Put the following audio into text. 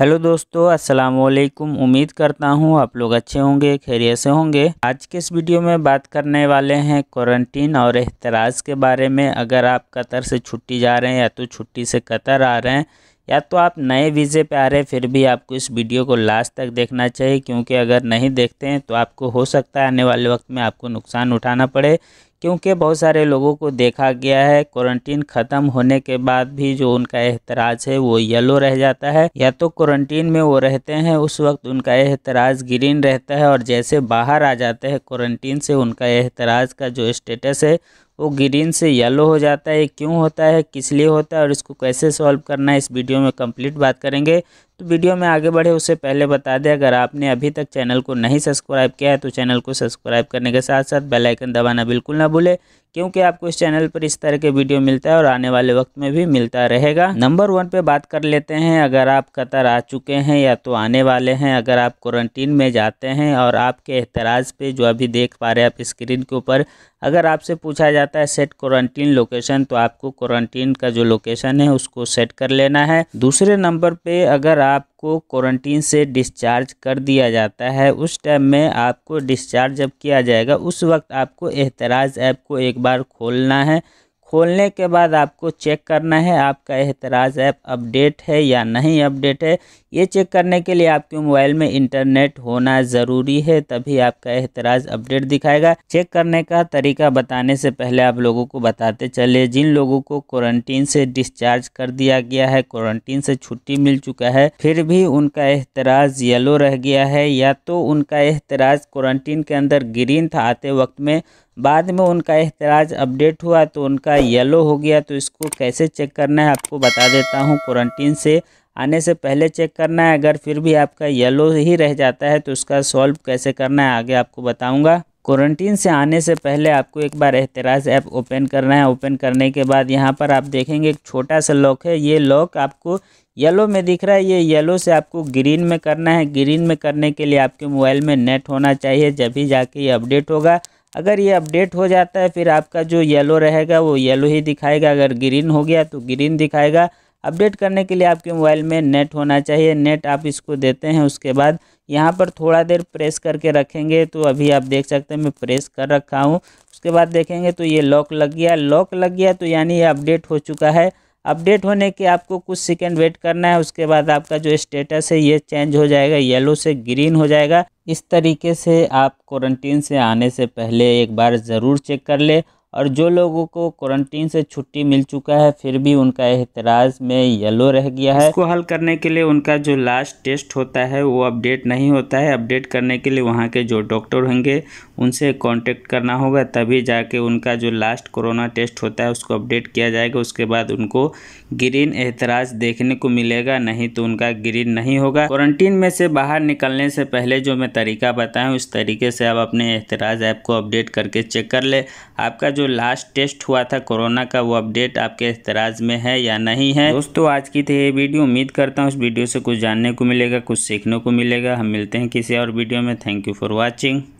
hello दोस्तों अस्सलाम वालेकुम उम्मीद करता हूँ आप लोग अच्छे होंगे खैरियत से होंगे आज के इस वीडियो में बात करने वाले हैं क्वारंटीन और एहतराज़ के बारे में अगर आप कतर से छुट्टी जा रहे हैं या तो छुट्टी से कतर आ रहे हैं या तो आप नए वीज़े पे आ रहे हैं फिर भी आपको इस वीडियो को लास्ट तक देखना चाहिए क्योंकि अगर नहीं देखते हैं तो आपको हो सकता है आने वाले वक्त में आपको नुकसान उठाना पड़े क्योंकि बहुत सारे लोगों को देखा गया है क्वारंटीन ख़त्म होने के बाद भी जो उनका एहतराज है वो येलो रह जाता है या तो क्वारंटीन में वो रहते हैं उस वक्त उनका एहतराज ग्रीन रहता है और जैसे बाहर आ जाते हैं क्वारंटीन से उनका एहतराज का जो स्टेटस है वो ग्रीन से येलो हो जाता है क्यों होता है किस लिए होता है और इसको कैसे सॉल्व करना है इस वीडियो में कंप्लीट बात करेंगे तो वीडियो में आगे बढ़े उससे पहले बता दें अगर आपने अभी तक चैनल को नहीं सब्सक्राइब किया है तो चैनल को सब्सक्राइब करने के साथ साथ बेलाइकन दबाना बिल्कुल ना भूलें क्योंकि आपको इस चैनल पर इस तरह के वीडियो मिलता है और आने वाले वक्त में भी मिलता रहेगा नंबर वन पे बात कर लेते हैं अगर आप कतर आ चुके हैं या तो आने वाले हैं अगर आप क्वारंटीन में जाते हैं और आपके एतराज़ पे जो अभी देख पा रहे हैं आप स्क्रीन के ऊपर अगर आपसे पूछा जाता है सेट क्वारंटीन लोकेशन तो आपको क्वारंटीन का जो लोकेशन है उसको सेट कर लेना है दूसरे नंबर पर अगर आप को क्वारंटीन से डिस्चार्ज कर दिया जाता है उस टाइम में आपको डिस्चार्ज जब किया जाएगा उस वक्त आपको एहतराज़ ऐप को एक बार खोलना है खोलने के बाद आपको चेक करना है आपका एहतराज़ ऐप अपडेट है या नहीं अपडेट है ये चेक करने के लिए आपके मोबाइल में इंटरनेट होना ज़रूरी है तभी आपका एहतराज़ अपडेट दिखाएगा चेक करने का तरीका बताने से पहले आप लोगों को बताते चले जिन लोगों को क्वारंटीन से डिस्चार्ज कर दिया गया है क्वारंटीन से छुट्टी मिल चुका है फिर भी उनका एहतराज़ येलो रह गया है या तो उनका एहतराज़ क्वारंटीन के अंदर ग्रीन था आते वक्त में बाद में उनका एहतराज अपडेट हुआ तो उनका येलो हो गया तो इसको कैसे चेक करना है आपको बता देता हूँ क्वारंटीन से आने से पहले चेक करना है अगर फिर भी आपका येलो ही रह जाता है तो उसका सॉल्व कैसे करना है आगे आपको बताऊँगा क्वारंटीन से आने से पहले आपको एक बार एहतराज ऐप ओपन करना है ओपन करने के बाद यहाँ पर आप देखेंगे एक छोटा सा लॉक है ये लॉक आपको येलो में दिख रहा है ये येलो से आपको ग्रीन में करना है ग्रीन में करने के लिए आपके मोबाइल में नेट होना चाहिए जब भी जाके ये अपडेट होगा अगर ये अपडेट हो जाता है फिर आपका जो येलो रहेगा वो येलो ही दिखाएगा अगर ग्रीन हो गया तो ग्रीन दिखाएगा अपडेट करने के लिए आपके मोबाइल में नेट होना चाहिए नेट आप इसको देते हैं उसके बाद यहाँ पर थोड़ा देर प्रेस करके रखेंगे तो अभी आप देख सकते हैं मैं प्रेस कर रखा हूँ उसके बाद देखेंगे तो ये लॉक लग गया लॉक लग गया तो यानी ये अपडेट हो चुका है अपडेट होने के आपको कुछ सेकेंड वेट करना है उसके बाद आपका जो स्टेटस है ये चेंज हो जाएगा येलो से ग्रीन हो जाएगा इस तरीके से आप क्वारंटीन से आने से पहले एक बार ज़रूर चेक कर ले और जो लोगों को क्वारंटीन से छुट्टी मिल चुका है फिर भी उनका एतराज़ में येलो रह गया है इसको हल करने के लिए उनका जो लास्ट टेस्ट होता है वो अपडेट नहीं होता है अपडेट करने के लिए वहाँ के जो डॉक्टर होंगे उनसे कांटेक्ट करना होगा तभी जाके उनका जो लास्ट कोरोना टेस्ट होता है उसको अपडेट किया जाएगा उसके बाद उनको ग्रीन एतराज़ देखने को मिलेगा नहीं तो उनका ग्रीन नहीं होगा क्वारंटीन में से बाहर निकलने से पहले जो मैं तरीका बताया उस तरीके से आप अपने एतराज़ ऐप को अपडेट करके चेक कर ले आपका जो जो लास्ट टेस्ट हुआ था कोरोना का वो अपडेट आपके इतराज में है या नहीं है दोस्तों आज की थी तो ये वीडियो उम्मीद करता हूँ उस वीडियो से कुछ जानने को मिलेगा कुछ सीखने को मिलेगा हम मिलते हैं किसी और वीडियो में थैंक यू फॉर वॉचिंग